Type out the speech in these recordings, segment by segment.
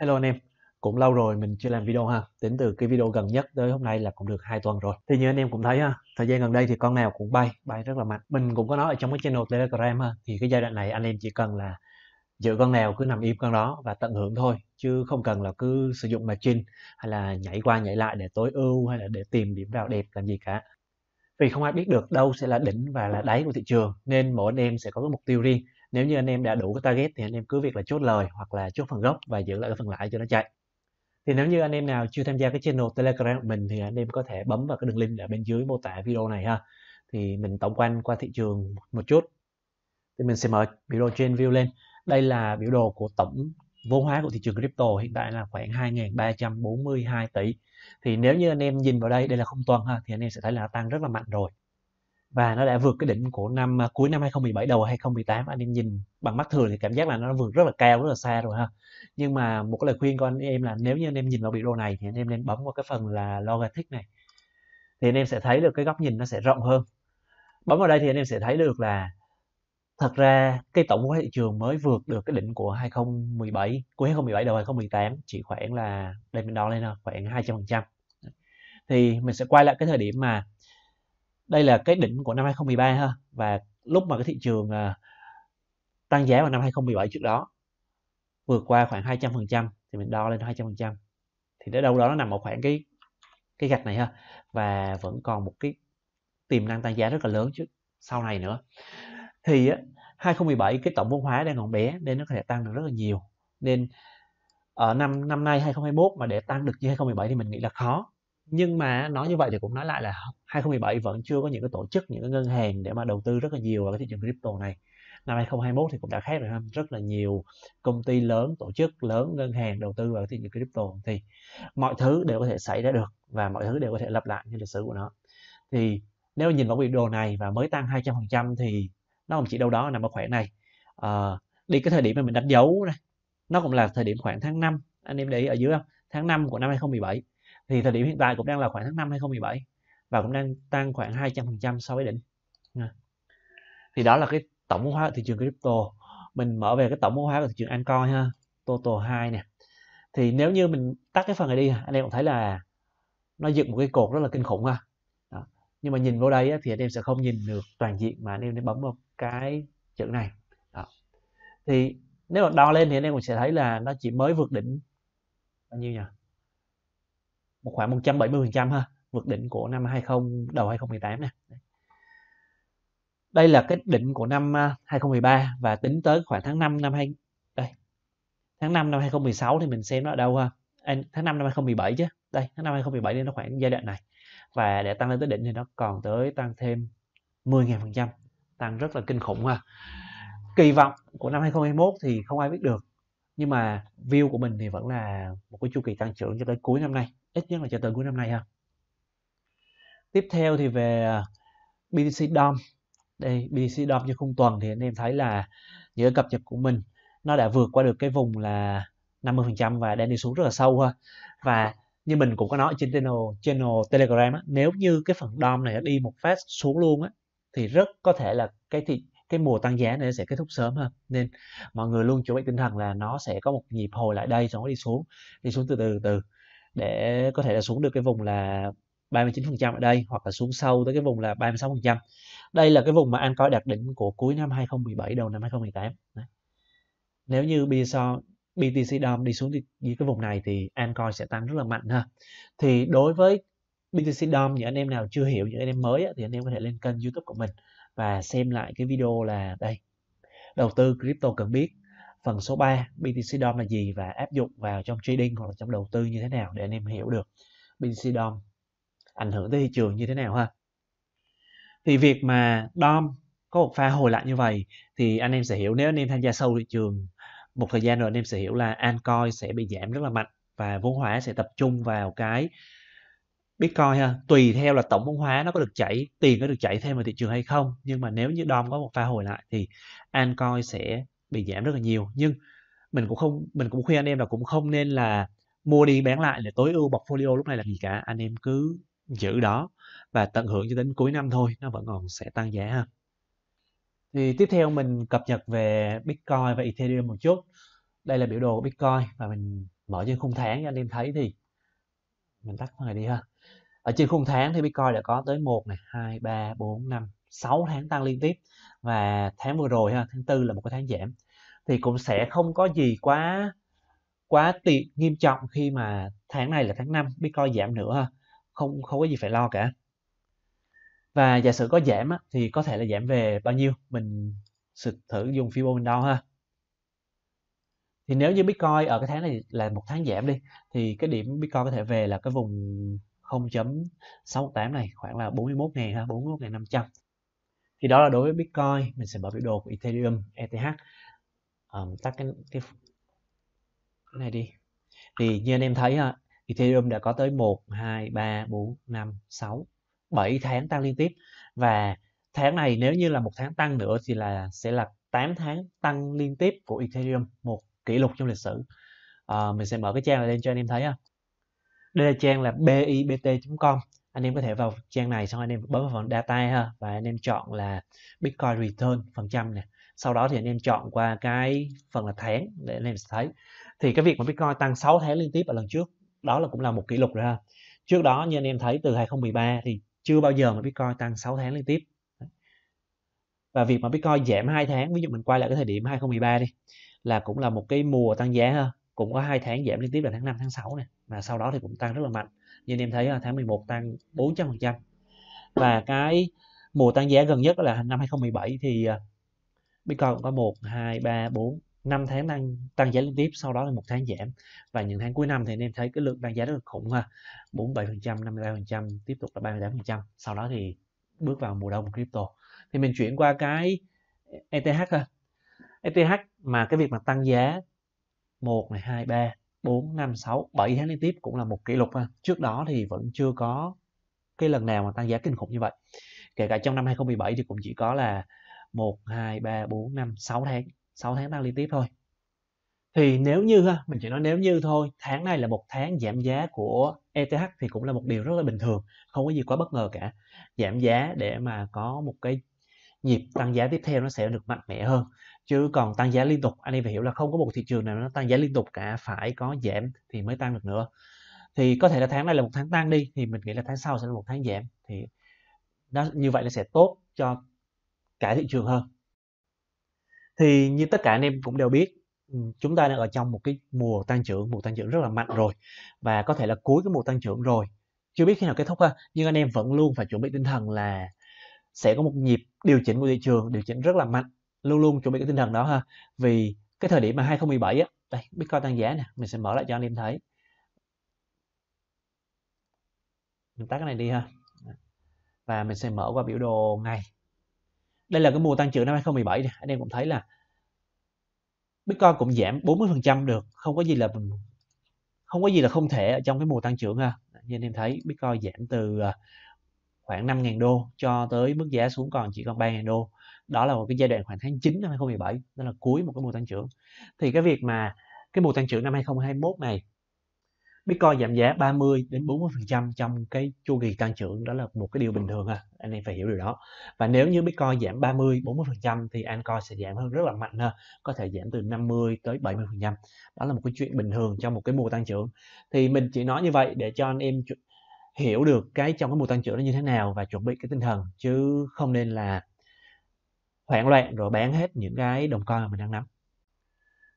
Hello anh em, cũng lâu rồi mình chưa làm video ha. Tính từ cái video gần nhất tới hôm nay là cũng được hai tuần rồi. Thì như anh em cũng thấy ha, thời gian gần đây thì con nào cũng bay, bay rất là mạnh. Mình cũng có nói ở trong cái channel Telegram ha, thì cái giai đoạn này anh em chỉ cần là giữ con nào cứ nằm im con đó và tận hưởng thôi chứ không cần là cứ sử dụng margin hay là nhảy qua nhảy lại để tối ưu hay là để tìm điểm vào đẹp làm gì cả vì không ai biết được đâu sẽ là đỉnh và là đáy của thị trường nên mỗi anh em sẽ có cái mục tiêu riêng nếu như anh em đã đủ cái target thì anh em cứ việc là chốt lời hoặc là chốt phần gốc và giữ lại cái phần lãi cho nó chạy thì nếu như anh em nào chưa tham gia cái channel telegram của mình thì anh em có thể bấm vào cái đường link ở bên dưới mô tả video này ha thì mình tổng quan qua thị trường một chút thì mình sẽ mở biểu đồ trên view lên đây là biểu đồ của tổng vốn hóa của thị trường crypto hiện tại là khoảng 2.342 tỷ thì nếu như anh em nhìn vào đây đây là không tuần ha thì anh em sẽ thấy là nó tăng rất là mạnh rồi và nó đã vượt cái đỉnh của năm à, cuối năm 2017 đầu 2018 anh em nhìn bằng mắt thường thì cảm giác là nó vượt rất là cao rất là xa rồi ha nhưng mà một cái lời khuyên của anh em là nếu như anh em nhìn vào biểu đồ này thì anh em nên bấm vào cái phần là logatic này thì anh em sẽ thấy được cái góc nhìn nó sẽ rộng hơn bấm vào đây thì anh em sẽ thấy được là thật ra cái tổng của thị trường mới vượt được cái đỉnh của 2017 cuối 2017 đầu 2018 chỉ khoảng là đây mình đo lên là khoảng 200 phần trăm thì mình sẽ quay lại cái thời điểm mà đây là cái đỉnh của năm 2013 ha và lúc mà cái thị trường à, tăng giá vào năm 2017 trước đó vượt qua khoảng 200% thì mình đo lên 200% thì đến đâu đó nó nằm ở khoảng cái cái gạch này ha và vẫn còn một cái tiềm năng tăng giá rất là lớn trước sau này nữa thì 2017 cái tổng vốn hóa đang còn bé nên nó có thể tăng được rất là nhiều nên ở ờ, năm năm nay 2021 mà để tăng được như 2017 thì mình nghĩ là khó nhưng mà nói như vậy thì cũng nói lại là 2017 vẫn chưa có những cái tổ chức những cái ngân hàng để mà đầu tư rất là nhiều vào cái thị trường crypto này năm 2021 thì cũng đã khác rồi ha rất là nhiều công ty lớn tổ chức lớn ngân hàng đầu tư vào cái thị trường crypto thì mọi thứ đều có thể xảy ra được và mọi thứ đều có thể lặp lại như lịch sử của nó thì nếu nhìn vào biểu đồ này và mới tăng 200% thì nó không chỉ đâu đó nằm ở khoảng này à, đi cái thời điểm mà mình đánh dấu này nó cũng là thời điểm khoảng tháng 5 anh em để ý ở dưới không tháng 5 của năm 2017 thì thời điểm hiện tại cũng đang là khoảng tháng 5 2017 và cũng đang tăng khoảng 200% so với đỉnh thì đó là cái tổng hóa thị trường crypto mình mở về cái tổng hóa của thị trường Ancoin ha total 2 nè thì nếu như mình tắt cái phần này đi anh em cũng thấy là nó dựng một cái cột rất là kinh khủng ha đó. nhưng mà nhìn vô đây thì anh em sẽ không nhìn được toàn diện mà anh em nên bấm vào cái chữ này đó. thì nếu mà đo lên thì anh em cũng sẽ thấy là nó chỉ mới vượt đỉnh bao nhiêu nhỉ một khoảng 170% ha vượt đỉnh của năm 20 đầu 2018 nè đây là cái đỉnh của năm 2013 à, và tính tới khoảng tháng 5 năm 2 đây tháng 5 năm 2016 thì mình xem nó ở đâu ha à, tháng 5 năm 2017 chứ đây tháng 5 2017 đến nó khoảng giai đoạn này và để tăng lên tới đỉnh thì nó còn tới tăng thêm 10.000% tăng rất là kinh khủng ha kỳ vọng của năm 2021 thì không ai biết được nhưng mà view của mình thì vẫn là một cái chu kỳ tăng trưởng cho tới cuối năm nay ít nhất là cho tới cuối năm nay ha tiếp theo thì về à, BTC DOM đây BTC DOM trên khung tuần thì anh em thấy là giữa cập nhật của mình nó đã vượt qua được cái vùng là 50% và đang đi xuống rất là sâu ha và như mình cũng có nói trên channel, channel Telegram á, nếu như cái phần DOM này đi một phát xuống luôn á thì rất có thể là cái thị cái mùa tăng giá này sẽ kết thúc sớm hơn nên mọi người luôn chuẩn bị tinh thần là nó sẽ có một nhịp hồi lại đây rồi nó đi xuống đi xuống từ từ từ để có thể là xuống được cái vùng là 39% ở đây hoặc là xuống sâu tới cái vùng là 36%. Đây là cái vùng mà an Ancoin đạt đỉnh của cuối năm 2017 đầu năm 2018. Đấy. Nếu như BTC DOM đi xuống dưới cái vùng này thì an Ancoin sẽ tăng rất là mạnh ha. Thì đối với BTC DOM những anh em nào chưa hiểu những anh em mới thì anh em có thể lên kênh YouTube của mình và xem lại cái video là đây đầu tư crypto cần biết phần số 3 BTC DOM là gì và áp dụng vào trong trading hoặc là trong đầu tư như thế nào để anh em hiểu được BTC DOM ảnh hưởng tới thị trường như thế nào ha thì việc mà DOM có một pha hồi lại như vậy thì anh em sẽ hiểu nếu anh em tham gia sâu thị trường một thời gian rồi anh em sẽ hiểu là altcoin sẽ bị giảm rất là mạnh và vốn hóa sẽ tập trung vào cái Bitcoin ha, tùy theo là tổng vốn hóa nó có được chảy, tiền có được chảy thêm vào thị trường hay không. Nhưng mà nếu như DOM có một pha hồi lại thì altcoin sẽ bị giảm rất là nhiều nhưng mình cũng không mình cũng khuyên anh em là cũng không nên là mua đi bán lại để tối ưu portfolio lúc này là gì cả anh em cứ giữ đó và tận hưởng cho đến cuối năm thôi nó vẫn còn sẽ tăng giá ha thì tiếp theo mình cập nhật về Bitcoin và Ethereum một chút đây là biểu đồ của Bitcoin và mình mở trên khung tháng cho anh em thấy thì mình tắt này đi ha ở trên khung tháng thì Bitcoin đã có tới một này, hai ba bốn năm 6 tháng tăng liên tiếp và tháng vừa rồi ha, tháng tư là một cái tháng giảm thì cũng sẽ không có gì quá quá tiện nghiêm trọng khi mà tháng này là tháng 5 Bitcoin giảm nữa ha. không không có gì phải lo cả và giả sử có giảm á, thì có thể là giảm về bao nhiêu mình thử dùng fibonacci đo ha thì nếu như Bitcoin ở cái tháng này là một tháng giảm đi thì cái điểm Bitcoin có thể về là cái vùng 0.68 này khoảng là 41 ngàn ha 41 ngàn 500 thì đó là đối với Bitcoin mình sẽ mở biểu đồ của Ethereum ETH um, tắt cái, cái này đi thì như anh em thấy ha Ethereum đã có tới 1 2 3 4 5 6 7 tháng tăng liên tiếp và tháng này nếu như là một tháng tăng nữa thì là sẽ là 8 tháng tăng liên tiếp của Ethereum một kỷ lục trong lịch sử à, mình sẽ mở cái trang này lên cho anh em thấy ha đây là trang là bibt.com anh em có thể vào trang này xong anh em bấm vào phần data ha và anh em chọn là Bitcoin return phần trăm nè sau đó thì anh em chọn qua cái phần là tháng để anh em sẽ thấy thì cái việc mà Bitcoin tăng 6 tháng liên tiếp ở lần trước đó là cũng là một kỷ lục rồi ha trước đó như anh em thấy từ 2013 thì chưa bao giờ mà Bitcoin tăng 6 tháng liên tiếp và việc mà Bitcoin giảm 2 tháng ví dụ mình quay lại cái thời điểm 2013 đi là cũng là một cái mùa tăng giá ha cũng có hai tháng giảm liên tiếp là tháng 5 tháng 6 này mà sau đó thì cũng tăng rất là mạnh như anh em thấy là tháng 11 tăng 400% và cái mùa tăng giá gần nhất là năm 2017 thì à, Bitcoin cũng có 1, 2, 3, 4, 5 tháng tăng tăng giá liên tiếp sau đó là một tháng giảm và những tháng cuối năm thì anh em thấy cái lượng tăng giá rất là khủng ha 47% 53% tiếp tục là 38% sau đó thì bước vào mùa đông crypto thì mình chuyển qua cái ETH ha ETH mà cái việc mà tăng giá 1 này 2 3 4, 5, 6, 7 tháng liên tiếp cũng là một kỷ lục. Ha. Trước đó thì vẫn chưa có cái lần nào mà tăng giá kinh khủng như vậy. Kể cả trong năm 2017 thì cũng chỉ có là 1, 2, 3, 4, 5, 6 tháng. 6 tháng tăng liên tiếp thôi. Thì nếu như, ha, mình chỉ nói nếu như thôi, tháng này là một tháng giảm giá của ETH thì cũng là một điều rất là bình thường. Không có gì quá bất ngờ cả. Giảm giá để mà có một cái nhịp tăng giá tiếp theo nó sẽ được mạnh mẽ hơn chứ còn tăng giá liên tục anh em phải hiểu là không có một thị trường nào nó tăng giá liên tục cả phải có giảm thì mới tăng được nữa thì có thể là tháng này là một tháng tăng đi thì mình nghĩ là tháng sau sẽ là một tháng giảm thì nó như vậy là sẽ tốt cho cả thị trường hơn thì như tất cả anh em cũng đều biết ừ, chúng ta đang ở trong một cái mùa tăng trưởng mùa tăng trưởng rất là mạnh rồi và có thể là cuối cái mùa tăng trưởng rồi chưa biết khi nào kết thúc ha nhưng anh em vẫn luôn phải chuẩn bị tinh thần là sẽ có một nhịp điều chỉnh của thị trường điều chỉnh rất là mạnh luôn luôn chuẩn bị cái tinh thần đó ha vì cái thời điểm mà 2017 á đây Bitcoin tăng giá nè mình sẽ mở lại cho anh em thấy mình tắt cái này đi ha và mình sẽ mở qua biểu đồ ngày đây là cái mùa tăng trưởng năm 2017 này. anh em cũng thấy là Bitcoin cũng giảm 40% được không có gì là không có gì là không thể ở trong cái mùa tăng trưởng ha như anh em thấy Bitcoin giảm từ à, khoảng 5.000 đô cho tới mức giá xuống còn chỉ còn 3.000 đô đó là một cái giai đoạn khoảng tháng 9 năm 2017 đó là cuối một cái mùa tăng trưởng thì cái việc mà cái mùa tăng trưởng năm 2021 này Bitcoin giảm giá 30 đến 40% trong cái chu kỳ tăng trưởng đó là một cái điều bình thường à, anh em phải hiểu điều đó và nếu như Bitcoin giảm 30 40% thì Ancoin sẽ giảm hơn rất là mạnh ha có thể giảm từ 50 tới 70% đó là một cái chuyện bình thường trong một cái mùa tăng trưởng thì mình chỉ nói như vậy để cho anh em hiểu được cái trong cái mùa tăng trưởng nó như thế nào và chuẩn bị cái tinh thần chứ không nên là hoảng loạn rồi bán hết những cái đồng coin mà mình đang nắm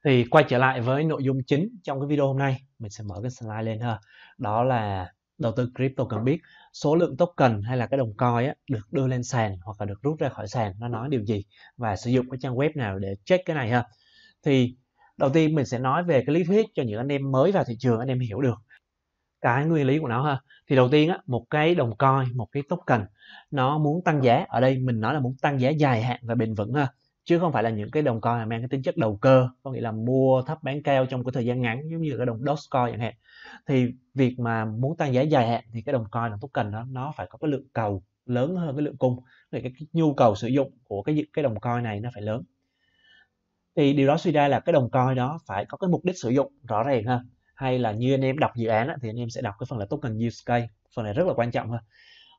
thì quay trở lại với nội dung chính trong cái video hôm nay mình sẽ mở cái slide lên ha đó là đầu tư crypto cần biết số lượng token hay là cái đồng coin á, được đưa lên sàn hoặc là được rút ra khỏi sàn nó nói điều gì và sử dụng cái trang web nào để check cái này ha thì đầu tiên mình sẽ nói về cái lý thuyết cho những anh em mới vào thị trường anh em hiểu được cái nguyên lý của nó ha thì đầu tiên á một cái đồng coin một cái token nó muốn tăng giá ở đây mình nói là muốn tăng giá dài hạn và bền vững ha chứ không phải là những cái đồng coin mang cái tính chất đầu cơ có nghĩa là mua thấp bán cao trong cái thời gian ngắn giống như cái đồng Dogecoin chẳng hạn thì việc mà muốn tăng giá dài hạn thì cái đồng coin đồng token đó nó phải có cái lượng cầu lớn hơn cái lượng cung thì cái, cái nhu cầu sử dụng của cái cái đồng coin này nó phải lớn thì điều đó suy ra là cái đồng coin đó phải có cái mục đích sử dụng rõ ràng ha hay là như anh em đọc dự án thì anh em sẽ đọc cái phần là token use case phần này rất là quan trọng ha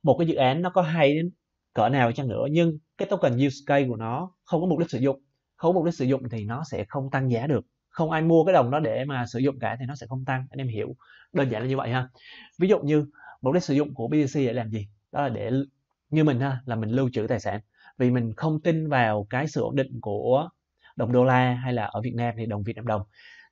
một cái dự án nó có hay đến cỡ nào chăng nữa nhưng cái token use case của nó không có mục đích sử dụng không có mục đích sử dụng thì nó sẽ không tăng giá được không ai mua cái đồng đó để mà sử dụng cả thì nó sẽ không tăng anh em hiểu đơn giản là như vậy ha ví dụ như mục đích sử dụng của BTC để làm gì đó là để như mình ha là mình lưu trữ tài sản vì mình không tin vào cái sự ổn định của đồng đô la hay là ở Việt Nam thì đồng Việt Nam đồng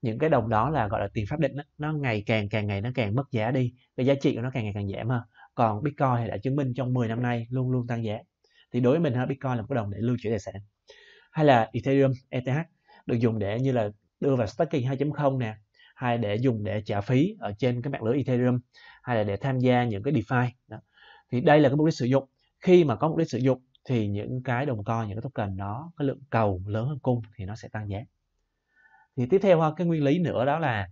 những cái đồng đó là gọi là tiền pháp định đó, nó ngày càng càng ngày nó càng mất giá đi cái giá trị của nó càng ngày càng giảm hơn còn bitcoin thì đã chứng minh trong 10 năm nay luôn luôn tăng giá thì đối với mình bitcoin là một cái đồng để lưu trữ tài sản hay là ethereum eth được dùng để như là đưa vào staking 2.0 nè hay để dùng để trả phí ở trên cái mạng lưới ethereum hay là để tham gia những cái defi đó. thì đây là cái mục đích sử dụng khi mà có mục đích sử dụng thì những cái đồng coin những cái token nó cái lượng cầu lớn hơn cung thì nó sẽ tăng giá thì tiếp theo cái nguyên lý nữa đó là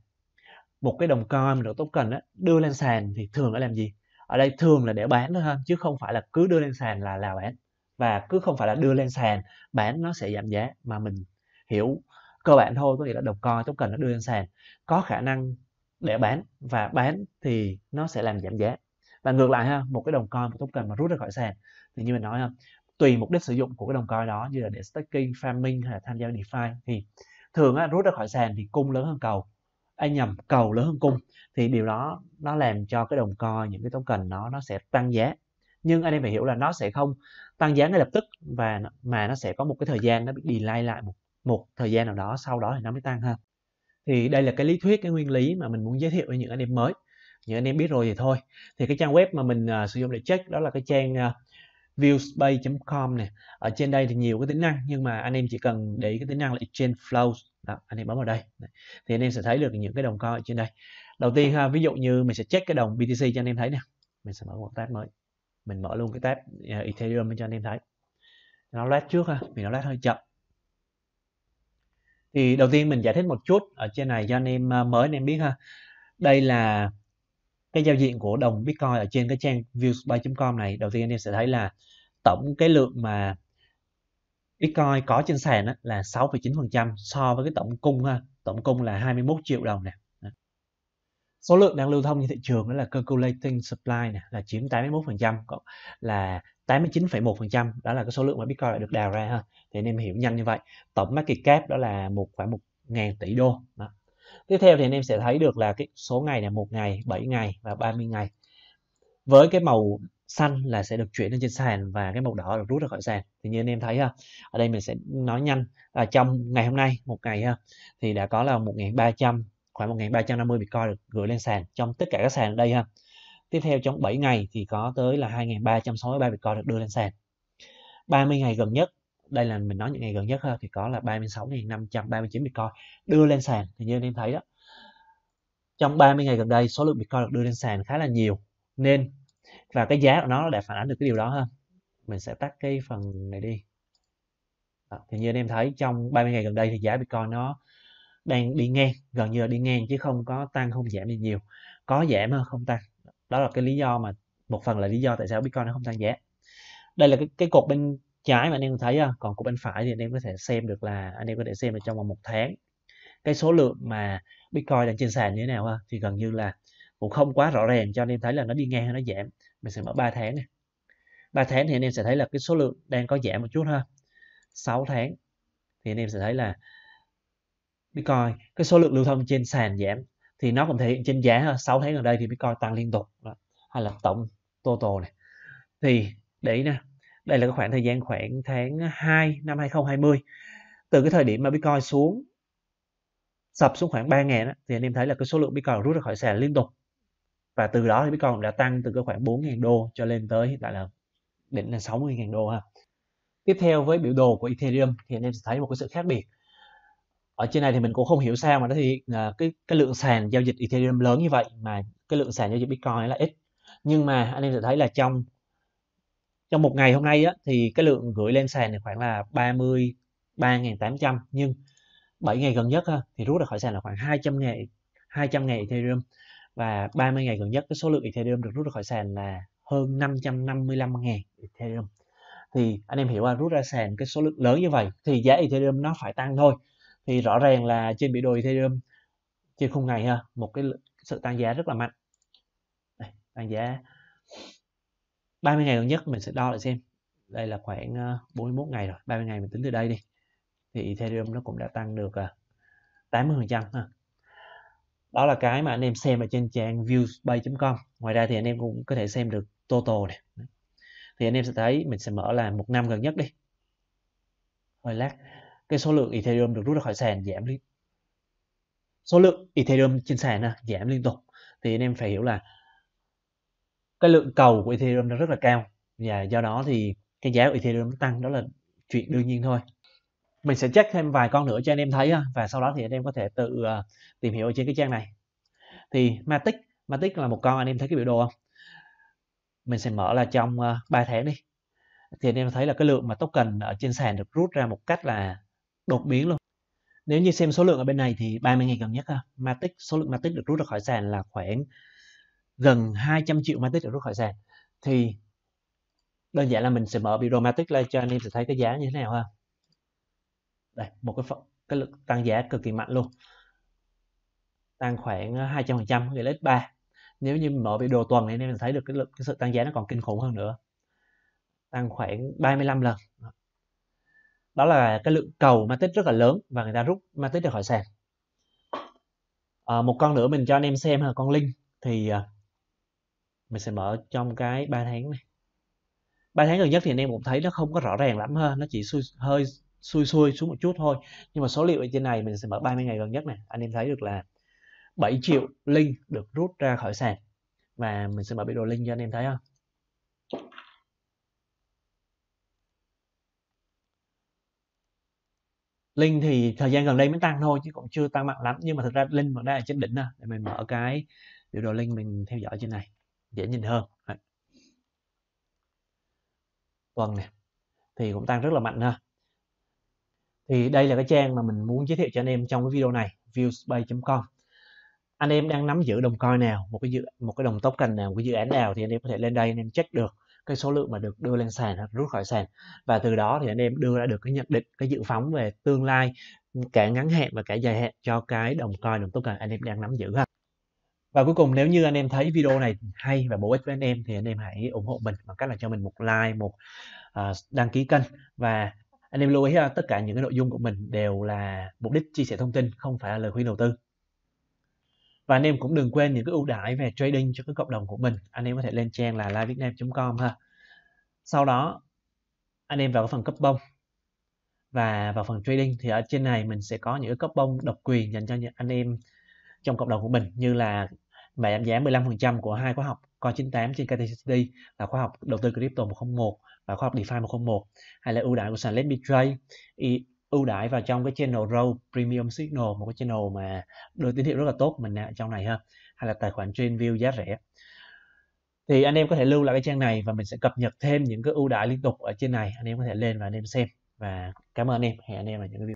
một cái đồng coin một token cần đưa lên sàn thì thường là làm gì ở đây thường là để bán thôi ha chứ không phải là cứ đưa lên sàn là là bán và cứ không phải là đưa lên sàn bán nó sẽ giảm giá mà mình hiểu cơ bản thôi có nghĩa là đồng coin cần nó đưa lên sàn có khả năng để bán và bán thì nó sẽ làm giảm giá và ngược lại ha một cái đồng coin một cần mà rút ra khỏi sàn thì như mình nói ha tùy mục đích sử dụng của cái đồng coin đó như là để staking farming hay là tham gia DeFi thì thường á, rút ra khỏi sàn thì cung lớn hơn cầu anh nhầm cầu lớn hơn cung thì điều đó nó làm cho cái đồng coi những cái token nó nó sẽ tăng giá nhưng anh em phải hiểu là nó sẽ không tăng giá ngay lập tức và mà nó sẽ có một cái thời gian nó bị delay lại một một thời gian nào đó sau đó thì nó mới tăng ha thì đây là cái lý thuyết cái nguyên lý mà mình muốn giới thiệu với những anh em mới những anh em biết rồi thì thôi thì cái trang web mà mình uh, sử dụng để check đó là cái trang uh, viewspace.com này ở trên đây thì nhiều cái tính năng nhưng mà anh em chỉ cần để cái tính năng là exchange flows đó, anh em bấm vào đây thì anh em sẽ thấy được những cái đồng coin ở trên đây đầu tiên ha ví dụ như mình sẽ check cái đồng BTC cho anh em thấy nè mình sẽ mở một tab mới mình mở luôn cái tab à, Ethereum cho anh em thấy nó lát trước ha vì nó lát hơi chậm thì đầu tiên mình giải thích một chút ở trên này cho anh em à, mới anh em biết ha đây là cái giao diện của đồng Bitcoin ở trên cái trang viewsbuy.com này đầu tiên anh em sẽ thấy là tổng cái lượng mà Bitcoin có trên sàn là 6,9% so với cái tổng cung ha. Tổng cung là 21 triệu đồng nè. Số lượng đang lưu thông trên thị trường đó là circulating supply này là chiếm 81%, còn là 89,1% đó là cái số lượng mà Bitcoin được đào ra ha. Thì anh em hiểu nhanh như vậy. Tổng market cap đó là một khoảng một ngàn tỷ đô. Đó. Tiếp theo thì anh em sẽ thấy được là cái số ngày là một ngày, 7 ngày và 30 ngày. Với cái màu xanh là sẽ được chuyển lên trên sàn và cái màu đỏ được rút ra khỏi sàn. Thì như anh em thấy ha, ở đây mình sẽ nói nhanh là trong ngày hôm nay một ngày ha thì đã có là 1.300 khoảng 1.350 Bitcoin được gửi lên sàn trong tất cả các sàn ở đây ha. Tiếp theo trong 7 ngày thì có tới là 2.363 Bitcoin được đưa lên sàn. 30 ngày gần nhất đây là mình nói những ngày gần nhất ha, thì có là 36.539 Bitcoin đưa lên sàn thì như anh em thấy đó trong 30 ngày gần đây số lượng Bitcoin được đưa lên sàn khá là nhiều nên và cái giá của nó đã phản ánh được cái điều đó ha mình sẽ tắt cái phần này đi đó, thì như anh em thấy trong 30 ngày gần đây thì giá Bitcoin nó đang đi ngang gần như là đi ngang chứ không có tăng không giảm gì nhiều có giảm mà không tăng đó là cái lý do mà một phần là lý do tại sao Bitcoin nó không tăng giá đây là cái, cái cột bên trái mà anh em thấy à, còn của bên phải thì anh em có thể xem được là anh em có thể xem được trong vòng một tháng cái số lượng mà Bitcoin đang trên sàn như thế nào ha thì gần như là cũng không quá rõ ràng cho anh em thấy là nó đi ngang hay nó giảm mình sẽ mở 3 tháng này 3 tháng thì anh em sẽ thấy là cái số lượng đang có giảm một chút ha 6 tháng thì anh em sẽ thấy là Bitcoin cái số lượng lưu thông trên sàn giảm thì nó cũng thể hiện trên giá ha. 6 tháng gần đây thì Bitcoin tăng liên tục đó. hay là tổng total này thì để ý nè đây là cái khoảng thời gian khoảng tháng 2 năm 2020 từ cái thời điểm mà Bitcoin xuống sập xuống khoảng 3 ngàn thì anh em thấy là cái số lượng Bitcoin rút ra khỏi sàn liên tục và từ đó thì Bitcoin đã tăng từ cái khoảng 4.000 đô cho lên tới hiện tại là đỉnh là 60.000 đô ha. Tiếp theo với biểu đồ của Ethereum thì anh em sẽ thấy một cái sự khác biệt. Ở trên này thì mình cũng không hiểu sao mà nó thì à, cái cái lượng sàn giao dịch Ethereum lớn như vậy mà cái lượng sàn giao dịch Bitcoin là ít. Nhưng mà anh em sẽ thấy là trong trong một ngày hôm nay á, thì cái lượng gửi lên sàn thì khoảng là 33.800 nhưng 7 ngày gần nhất ha, thì rút được khỏi sàn là khoảng 200 ngày 200 ngày Ethereum và 30 ngày gần nhất cái số lượng Ethereum được rút được khỏi sàn là hơn 555.000 Ethereum thì anh em hiểu qua rút ra sàn cái số lượng lớn như vậy thì giá Ethereum nó phải tăng thôi thì rõ ràng là trên biểu đồ Ethereum trên khung ngày ha một cái sự tăng giá rất là mạnh Đây, tăng giá 30 ngày gần nhất mình sẽ đo lại xem đây là khoảng 41 ờ, ngày rồi 30 ngày mình tính từ đây đi thì Ethereum nó cũng đã tăng được 80% ờ, ha đó là cái mà anh em xem ở trên trang viewsbay.com ngoài ra thì anh em cũng có thể xem được total này thì anh em sẽ thấy mình sẽ mở là một năm gần nhất đi hơi lát cái số lượng Ethereum được rút ra khỏi sàn giảm liên số lượng Ethereum trên sàn giảm liên tục thì anh em phải hiểu là cái lượng cầu của Ethereum nó rất là cao và do đó thì cái giá của Ethereum tăng đó là chuyện đương nhiên thôi mình sẽ check thêm vài con nữa cho anh em thấy và sau đó thì anh em có thể tự ờ, tìm hiểu trên cái trang này thì Matic Matic là một con anh em thấy cái biểu đồ không mình sẽ mở là trong 3 ờ, tháng đi thì anh em thấy là cái lượng mà token ở trên sàn được rút ra một cách là đột biến luôn nếu như xem số lượng ở bên này thì 30 ngày gần nhất ha. Matic số lượng Matic được rút ra khỏi sàn là khoảng gần 200 triệu Matic được rút khỏi sàn thì đơn giản là mình sẽ mở Biromatic lên cho anh em sẽ thấy cái giá như thế nào ha đây một cái phần, cái lực tăng giá cực kỳ mạnh luôn tăng khoảng 200 phần trăm là x3 nếu như mở biểu đồ tuần này anh em thấy được cái lực cái sự tăng giá nó còn kinh khủng hơn nữa tăng khoảng 35 lần đó là cái lượng cầu ma tích rất là lớn và người ta rút ma tích ra khỏi sàn à, một con nữa mình cho anh em xem là con Linh thì ờ, mình sẽ mở trong cái 3 tháng này 3 tháng gần nhất thì anh em cũng thấy nó không có rõ ràng lắm ha nó chỉ xui, hơi xuôi xuôi xuống một chút thôi nhưng mà số liệu ở trên này mình sẽ mở 30 ngày gần nhất này anh em thấy được là 7 triệu link được rút ra khỏi sàn và mình sẽ mở biểu đồ link cho anh em thấy không linh thì thời gian gần đây mới tăng thôi chứ cũng chưa tăng mạnh lắm nhưng mà thực ra linh vẫn đang ở trên đỉnh nè để mình mở cái biểu đồ linh mình theo dõi trên này dễ nhìn hơn Đấy. tuần vâng này thì cũng tăng rất là mạnh ha thì đây là cái trang mà mình muốn giới thiệu cho anh em trong cái video này viewsbay.com anh em đang nắm giữ đồng coin nào một cái dự một cái đồng token nào một cái dự án nào thì anh em có thể lên đây anh em check được cái số lượng mà được đưa lên sàn hoặc rút khỏi sàn và từ đó thì anh em đưa ra được cái nhận định cái dự phóng về tương lai cả ngắn hạn và cả dài hạn cho cái đồng coin đồng token anh em đang nắm giữ ha và cuối cùng nếu như anh em thấy video này hay và bổ ích với anh em thì anh em hãy ủng hộ mình bằng cách là cho mình một like một uh, đăng ký kênh và anh em lưu ý uh, tất cả những cái nội dung của mình đều là mục đích chia sẻ thông tin không phải là lời khuyên đầu tư và anh em cũng đừng quên những cái ưu đãi về trading cho cái cộng đồng của mình anh em có thể lên trang là livevietnam.com ha sau đó anh em vào cái phần cấp bông và vào phần trading thì ở trên này mình sẽ có những cái cấp bông độc quyền dành cho những anh em trong cộng đồng của mình như là và giảm giá 15% của hai khóa học Coin98 trên KTCD là khóa học đầu tư crypto 101 và khóa học DeFi 101 hay là ưu đãi của sàn Let Me Trade ưu đãi vào trong cái channel row premium signal một cái channel mà đưa tín hiệu rất là tốt mình ở trong này ha hay là tài khoản train view giá rẻ thì anh em có thể lưu lại cái trang này và mình sẽ cập nhật thêm những cái ưu đãi liên tục ở trên này anh em có thể lên và anh em xem và cảm ơn anh em hẹn anh em là những cái video